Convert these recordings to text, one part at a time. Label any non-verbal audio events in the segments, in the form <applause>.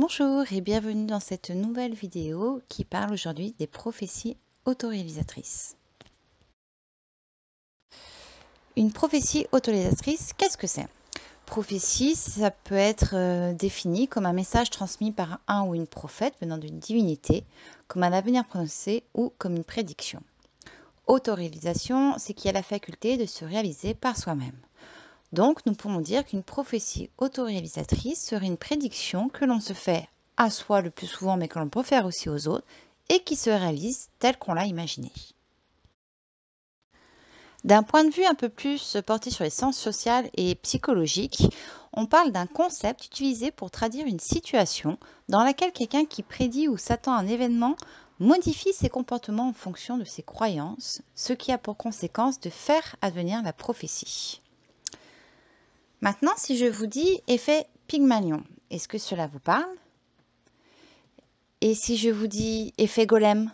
Bonjour et bienvenue dans cette nouvelle vidéo qui parle aujourd'hui des prophéties autoréalisatrices. Une prophétie autoréalisatrice, qu'est-ce que c'est Prophétie, ça peut être euh, défini comme un message transmis par un ou une prophète venant d'une divinité, comme un avenir prononcé ou comme une prédiction. Autoréalisation, c'est qu'il a la faculté de se réaliser par soi-même. Donc nous pouvons dire qu'une prophétie autoréalisatrice serait une prédiction que l'on se fait à soi le plus souvent mais que l'on peut faire aussi aux autres et qui se réalise telle qu'on l'a imaginée. D'un point de vue un peu plus porté sur les sciences sociales et psychologiques, on parle d'un concept utilisé pour traduire une situation dans laquelle quelqu'un qui prédit ou s'attend à un événement modifie ses comportements en fonction de ses croyances, ce qui a pour conséquence de faire advenir la prophétie. Maintenant, si je vous dis effet Pygmalion, est-ce que cela vous parle Et si je vous dis effet Golem,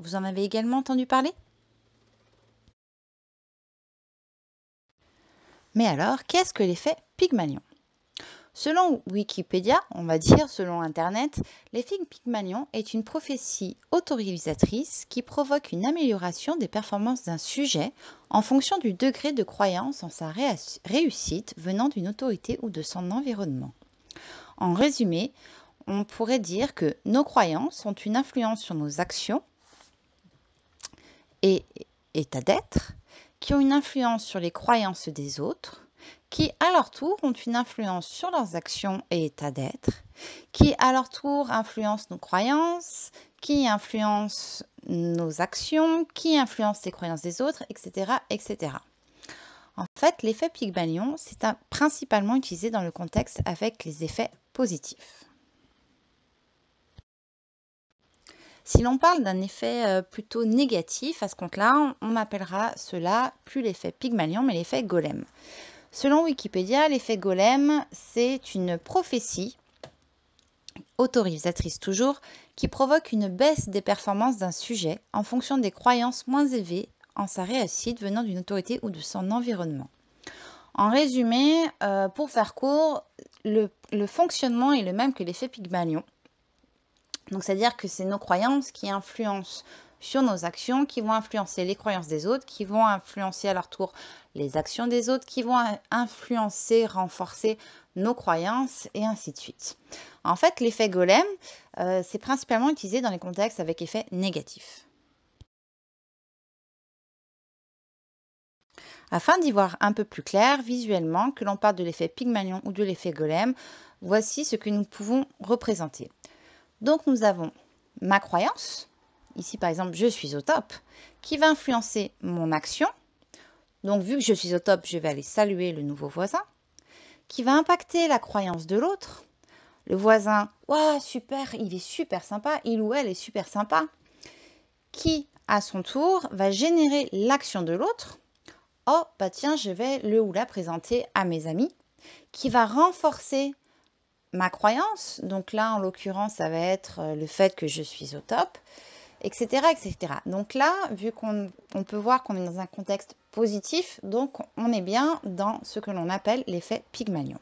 vous en avez également entendu parler Mais alors, qu'est-ce que l'effet Pygmalion Selon Wikipédia, on va dire selon Internet, l'effet Pygmalion est une prophétie autorisatrice qui provoque une amélioration des performances d'un sujet en fonction du degré de croyance en sa réussite venant d'une autorité ou de son environnement. En résumé, on pourrait dire que nos croyances ont une influence sur nos actions et états d'être, qui ont une influence sur les croyances des autres, qui à leur tour ont une influence sur leurs actions et états d'être, qui à leur tour influencent nos croyances, qui influencent nos actions, qui influencent les croyances des autres, etc. etc. En fait, l'effet Pygmalion, c'est principalement utilisé dans le contexte avec les effets positifs. Si l'on parle d'un effet euh, plutôt négatif à ce compte-là, on appellera cela plus l'effet Pygmalion, mais l'effet Golem. Selon Wikipédia, l'effet golem, c'est une prophétie autorisatrice toujours, qui provoque une baisse des performances d'un sujet en fonction des croyances moins élevées en sa réussite venant d'une autorité ou de son environnement. En résumé, euh, pour faire court, le, le, fonctionnement est le même que l'effet Pygmalion. Donc c'est-à-dire que c'est nos croyances qui influencent sur nos actions, qui vont influencer les croyances des autres, qui vont influencer à leur tour les actions des autres, qui vont influencer, renforcer nos croyances, et ainsi de suite. En fait, l'effet golem, euh, c'est principalement utilisé dans les contextes avec effet négatif. Afin d'y voir un peu plus clair visuellement, que l'on parle de l'effet Pygmalion ou de l'effet Golem, voici ce que nous pouvons représenter. Donc nous avons ma croyance, ici par exemple je suis au top, qui va influencer mon action. Donc vu que je suis au top, je vais aller saluer le nouveau voisin, qui va impacter la croyance de l'autre. Le voisin, waouh, super, il est super sympa, il ou elle est super sympa, qui à son tour va générer l'action de l'autre. Oh, bah tiens, je vais le ou la présenter à mes amis, qui va renforcer ma croyance. Donc là, en l'occurrence, ça va être euh, le fait que je suis au top etc., etc. Donc là, vu qu'on peut voir qu'on est dans un contexte positif, donc on est bien dans ce que l'on appelle l'effet Pygmalion.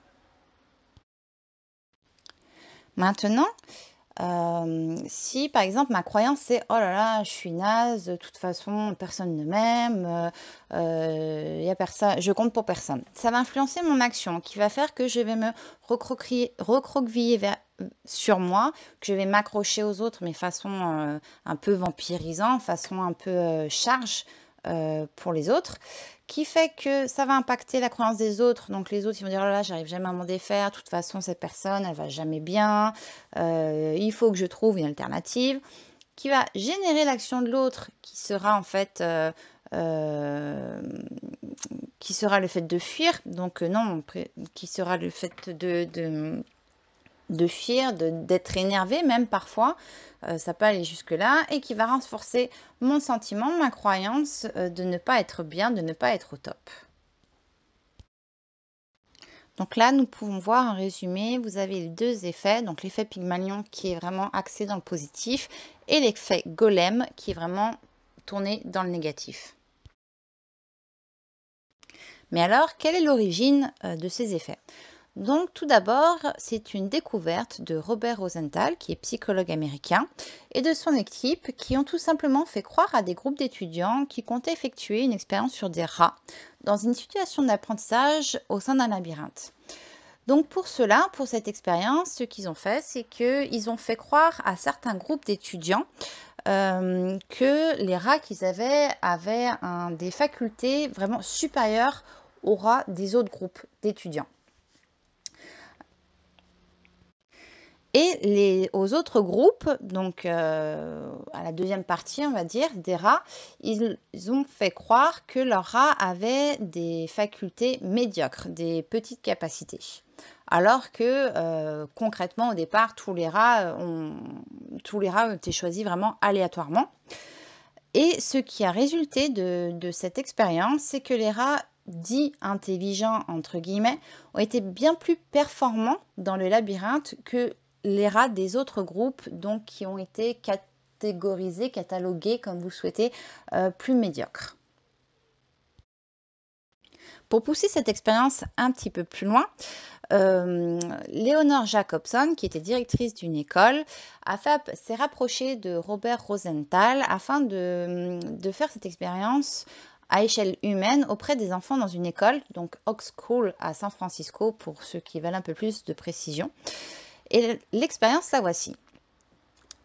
Maintenant, euh, si par exemple ma croyance c'est oh là là je suis naze de toute façon personne ne m'aime euh, euh, personne je compte pour personne ça va influencer mon action qui va faire que je vais me recroqueviller vers sur moi, que je vais m'accrocher aux autres, mais façon euh, un peu vampirisant, façon un peu euh, charge euh, pour les autres, qui fait que ça va impacter la croyance des autres. Donc les autres, ils vont dire, oh là, j'arrive jamais à m'en défaire, de toute façon, cette personne, elle va jamais bien, il faut que je trouve une alternative, qui va générer l'action de l'autre, qui sera en fait... qui sera le fait de fuir, donc non, qui sera le fait de, de fuir, d'être énervé même parfois, euh, ça peut aller jusque-là, et qui va renforcer mon sentiment, ma croyance euh, de ne pas être bien, de ne pas être au top. Donc là, nous pouvons voir un résumé. Vous avez les deux effets. Donc l'effet Pygmalion qui est vraiment axé dans le positif et l'effet Golem qui est vraiment tourné dans le négatif. Mais alors, quelle est l'origine euh, de ces effets donc tout d'abord, c'est une découverte de Robert Rosenthal, qui est psychologue américain, et de son équipe, qui ont tout simplement fait croire à des groupes d'étudiants qui comptaient effectuer une expérience sur des rats, dans une situation d'apprentissage au sein d'un labyrinthe. Donc pour cela, pour cette expérience, ce qu'ils ont fait, c'est qu'ils ont fait croire à certains groupes d'étudiants euh, que les rats qu'ils avaient avaient des facultés vraiment supérieures aux rats des autres groupes d'étudiants. et les, aux autres groupes, donc euh, à la deuxième partie, on va dire, des rats, ils, ont fait croire que leurs rats avaient des facultés médiocres, des petites capacités. Alors que euh, concrètement, au départ, tous les rats euh, ont, tous les rats été choisis vraiment aléatoirement. Et ce qui a résulté de, de cette expérience, c'est que les rats dits intelligents, entre guillemets, ont été bien plus performants dans le labyrinthe que les rats des autres groupes, donc qui ont été catégorisés, catalogués, comme vous souhaitez, euh, plus médiocres. Pour pousser cette expérience un petit peu plus loin, euh, Léonore Jacobson, qui était directrice d'une école, s'est rapprochée de Robert Rosenthal afin de, faire cette expérience à échelle humaine auprès des enfants dans une école, donc Oak School à San Francisco pour ceux qui veulent un peu plus de précision et l'expérience voici.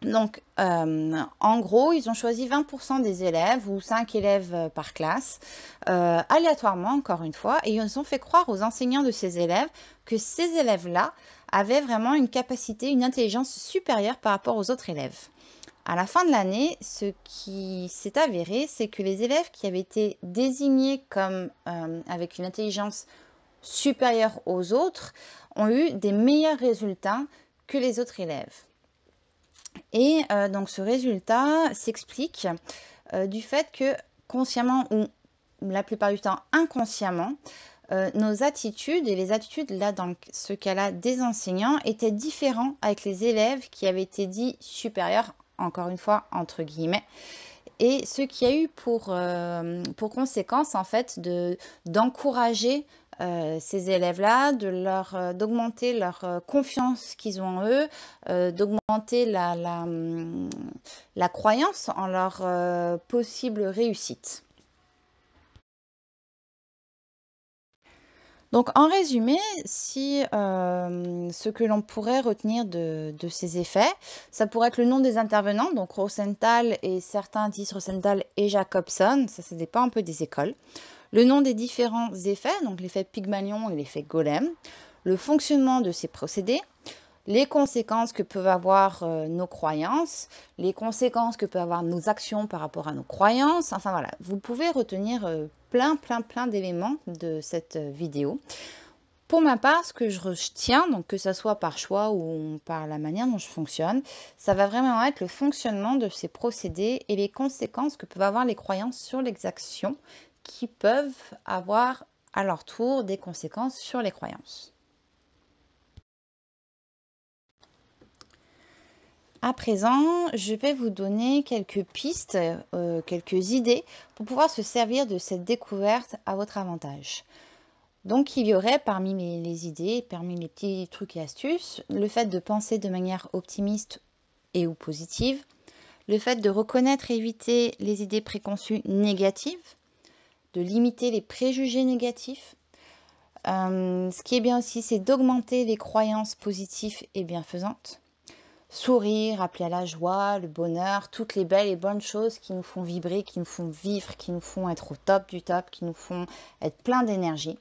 Donc, euh, en gros, ils ont choisi 20% des élèves ou 5 élèves euh, par classe, euh, aléatoirement encore une fois, et ils ont fait croire aux enseignants de ces élèves que ces élèves-là avaient vraiment une capacité, une intelligence supérieure par rapport aux autres élèves. À la fin de l'année, ce qui s'est avéré, c'est que les élèves qui avaient été désignés comme avec une intelligence supérieure aux autres ont eu des meilleurs résultats que les autres élèves. Et euh, donc ce résultat s'explique euh, du fait que consciemment ou la plupart du temps inconsciemment, euh, nos attitudes et les attitudes là dans ce cas-là des enseignants étaient différents avec les élèves qui avaient été dits supérieurs, encore une fois entre guillemets, et ce qui a eu pour, pour conséquence en fait d'encourager euh, ces élèves-là, euh, d'augmenter leur, euh, confiance qu'ils ont en eux, d'augmenter hum, la, croyance en leur possible réussite. Donc en résumé, si ce que l'on pourrait retenir de, ces effets, ça pourrait être le nom des intervenants, donc Rosenthal et certains disent Rosenthal et Jacobson, ça, ça dépend un peu des écoles le nom des différents effets, donc l'effet Pygmalion et l'effet Golem, le fonctionnement de ces procédés, les conséquences que peuvent avoir euh, nos croyances, les conséquences que peuvent avoir nos actions par rapport à nos croyances. Enfin voilà, vous pouvez retenir euh, plein, plein, plein d'éléments de cette euh, vidéo. Pour ma part, ce que je retiens, donc que ce soit par choix ou par la manière dont je fonctionne, ça va vraiment être le fonctionnement de ces procédés et les conséquences que peuvent avoir les croyances sur les actions qui peuvent avoir à leur tour des conséquences sur les croyances. À présent, je vais vous donner quelques pistes, euh, quelques idées pour pouvoir se servir de cette découverte à votre avantage. Donc il y aurait parmi les, les idées, parmi les petits trucs et astuces, le fait de penser de manière optimiste et ou positive, le fait de reconnaître et éviter les idées préconçues négatives, de limiter les préjugés négatifs. Euh, ce qui est bien aussi, c'est d'augmenter les croyances positives et bienfaisantes. Sourire, appeler à la joie, le bonheur, toutes les belles et bonnes choses qui nous font vibrer, qui nous font vivre, qui nous font être au top du top, qui nous font être plein d'énergie.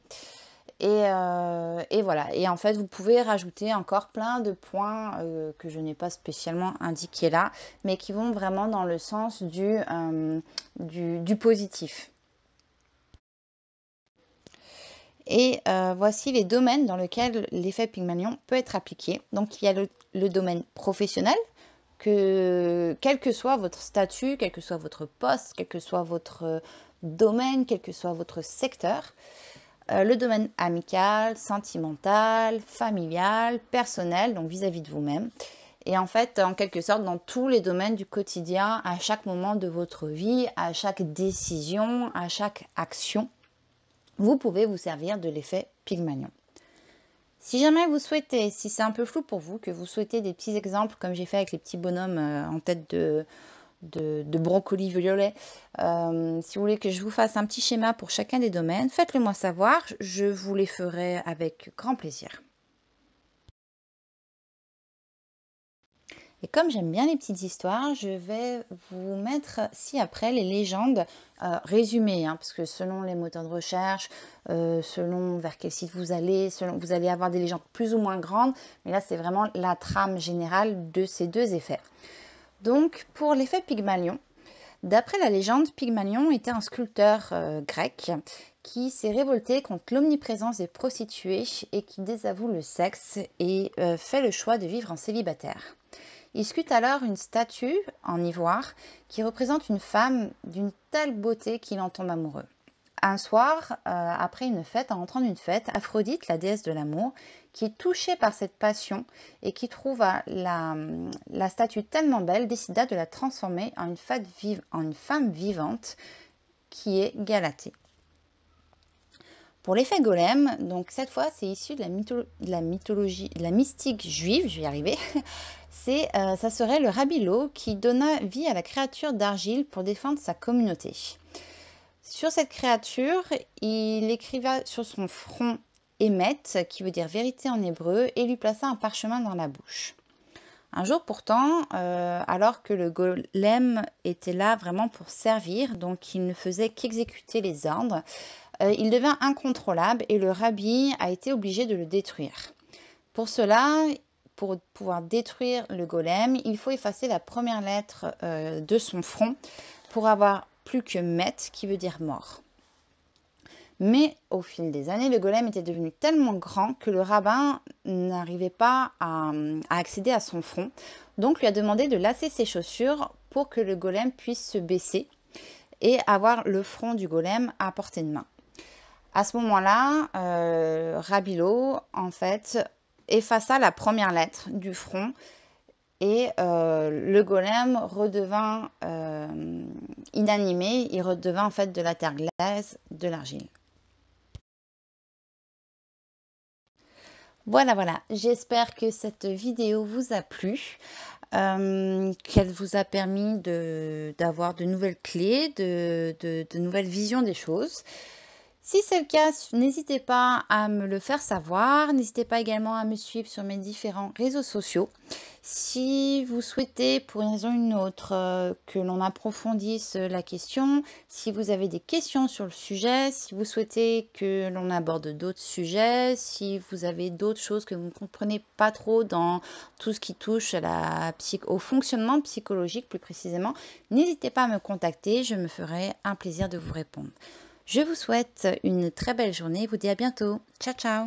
Euh, et, voilà. Et en fait, vous pouvez rajouter encore plein de points euh, que je n'ai pas spécialement indiqués là, mais qui vont vraiment dans le sens du, du positif. Et euh, voici les domaines dans lesquels l'effet Pygmalion peut être appliqué. Donc il y a le, domaine professionnel, que quel que soit votre statut, quel que soit votre poste, quel que soit votre euh, domaine, quel que soit votre secteur, euh, le domaine amical, sentimental, familial, personnel, donc vis à -vis de vous-même. Et en fait, en quelque sorte, dans tous les domaines du quotidien, à chaque moment de votre vie, à chaque décision, à chaque action vous pouvez vous servir de l'effet Pygmalion. Si jamais vous souhaitez, si c'est un peu flou pour vous, que vous souhaitez des petits exemples comme j'ai fait avec les petits bonhommes euh, en tête de, de, brocoli violet, euh, si vous voulez que je vous fasse un petit schéma pour chacun des domaines, faites-le moi savoir, je vous les ferai avec grand plaisir. Et comme j'aime bien les petites histoires, je vais vous mettre ci-après les légendes euh, résumées, hein, parce que selon les moteurs de recherche, euh, selon vers quel site vous allez, vous allez avoir des légendes plus ou moins grandes, mais là c'est vraiment la trame générale de ces deux effets. Donc pour l'effet Pygmalion, d'après la légende, Pygmalion était un sculpteur euh, grec qui s'est révolté contre l'omniprésence des prostituées et qui désavoue le sexe et fait le choix de vivre en célibataire. Il scute alors une statue en ivoire qui représente une femme d'une telle beauté qu'il en tombe amoureux. Un soir, euh, après une fête, en rentrant d'une fête, Aphrodite, la déesse de l'amour, qui est touchée par cette passion et qui trouve la, statue tellement belle, décida de la transformer en une, femme vivante qui est Galatée. Pour l'effet golem, donc cette fois c'est issu de la, de la mythologie, de la mystique juive, je vais y arriver, <laughs> Euh, ça serait le Rabilo qui donna vie à la créature d'argile pour défendre sa communauté. Sur cette créature, il écriva sur son front Emet » qui veut dire vérité en hébreu, et lui plaça un parchemin dans la bouche. Un jour pourtant, euh, alors que le golem était là vraiment pour servir, donc il ne faisait qu'exécuter les ordres, euh, il devint incontrôlable et le rabbi a été obligé de le détruire. Pour cela, pour pouvoir détruire le golem, il faut effacer la première lettre euh, de son front pour avoir plus que Met qui veut dire mort. Mais au fil des années, le golem était devenu tellement grand que le rabbin n'arrivait pas à, accéder à son front. Donc lui a demandé de lasser ses chaussures pour que le golem puisse se baisser et avoir le front du golem à portée de main. À ce moment-là, euh, Rabilo, en fait, effaça la première lettre du front et euh, le golem redevint euh, inanimé, il redevint en fait de la terre glaise, de l'argile. Voilà, voilà, j'espère que cette vidéo vous a plu, euh, qu'elle vous a permis d'avoir de, nouvelles clés, de, nouvelles visions des choses. Si c'est le cas, n'hésitez pas à me le faire savoir. N'hésitez pas également à me suivre sur mes différents réseaux sociaux. Si vous souhaitez, pour une raison ou une autre, euh, que l'on approfondisse la question, si vous avez des questions sur le sujet, si vous souhaitez que l'on aborde d'autres sujets, si vous avez d'autres choses que vous ne comprenez pas trop dans tout ce qui touche au fonctionnement psychologique plus précisément, n'hésitez pas à me contacter, je me ferai un plaisir de vous répondre. Je vous souhaite une très belle journée vous dis à bientôt. Ciao ciao